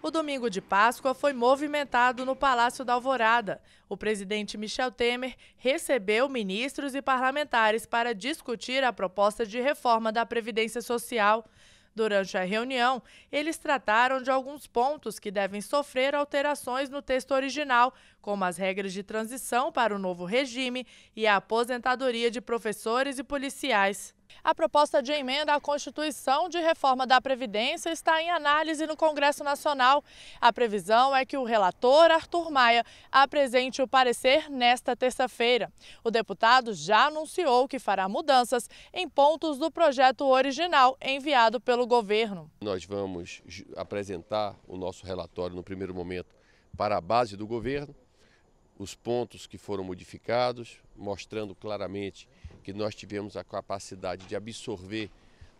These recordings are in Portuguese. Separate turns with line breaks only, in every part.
O domingo de Páscoa foi movimentado no Palácio da Alvorada. O presidente Michel Temer recebeu ministros e parlamentares para discutir a proposta de reforma da Previdência Social. Durante a reunião, eles trataram de alguns pontos que devem sofrer alterações no texto original, como as regras de transição para o novo regime e a aposentadoria de professores e policiais. A proposta de emenda à Constituição de reforma da Previdência está em análise no Congresso Nacional. A previsão é que o relator Arthur Maia apresente o parecer nesta terça-feira. O deputado já anunciou que fará mudanças em pontos do projeto original enviado pelo governo.
Nós vamos apresentar o nosso relatório no primeiro momento para a base do governo os pontos que foram modificados, mostrando claramente que nós tivemos a capacidade de absorver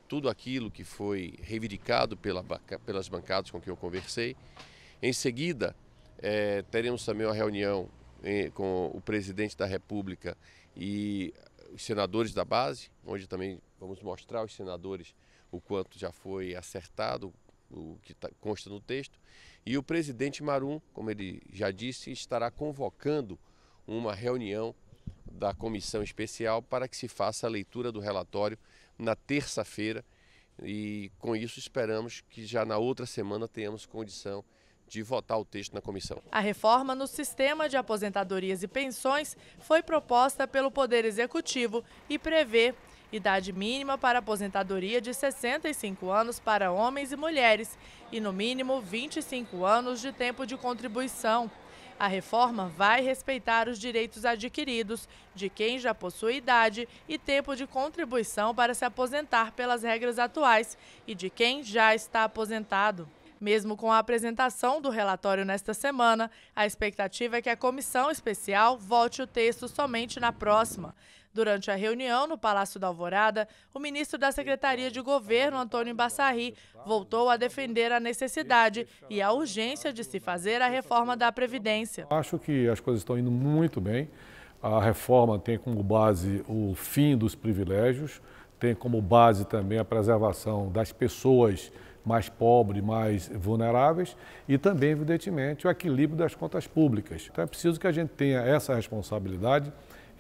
tudo aquilo que foi reivindicado pela, pelas bancadas com quem eu conversei. Em seguida, é, teremos também uma reunião em, eh, com o presidente da República e os senadores da base, onde também vamos mostrar aos senadores o quanto já foi acertado, o que tá, consta no texto. E o presidente Marum, como ele já disse, estará convocando uma reunião da comissão especial para que se faça a leitura do relatório na terça-feira. E com isso esperamos que já na outra semana tenhamos condição de votar o texto na comissão.
A reforma no sistema de aposentadorias e pensões foi proposta pelo Poder Executivo e prevê idade mínima para aposentadoria de 65 anos para homens e mulheres e, no mínimo, 25 anos de tempo de contribuição. A reforma vai respeitar os direitos adquiridos de quem já possui idade e tempo de contribuição para se aposentar pelas regras atuais e de quem já está aposentado. Mesmo com a apresentação do relatório nesta semana, a expectativa é que a comissão especial volte o texto somente na próxima. Durante a reunião no Palácio da Alvorada, o ministro da Secretaria de Governo, Antônio Bassarri, voltou a defender a necessidade e a urgência de se fazer a reforma da Previdência.
Acho que as coisas estão indo muito bem. A reforma tem como base o fim dos privilégios, tem como base também a preservação das pessoas mais pobres, mais vulneráveis e também, evidentemente, o equilíbrio das contas públicas. Então é preciso que a gente tenha essa responsabilidade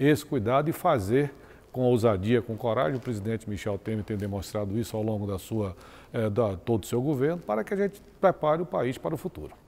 esse cuidado e fazer com ousadia, com coragem, o presidente Michel Temer tem demonstrado isso ao longo da sua, eh, da, todo o seu governo, para que a gente prepare o país para o futuro.